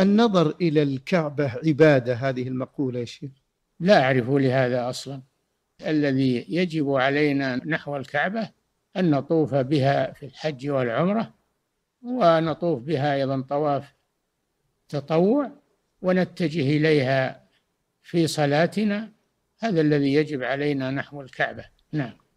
النظر إلى الكعبة عبادة هذه المقولة يا شيخ لا أعرف لهذا أصلا الذي يجب علينا نحو الكعبة أن نطوف بها في الحج والعمرة ونطوف بها أيضا طواف تطوع ونتجه إليها في صلاتنا هذا الذي يجب علينا نحو الكعبة نعم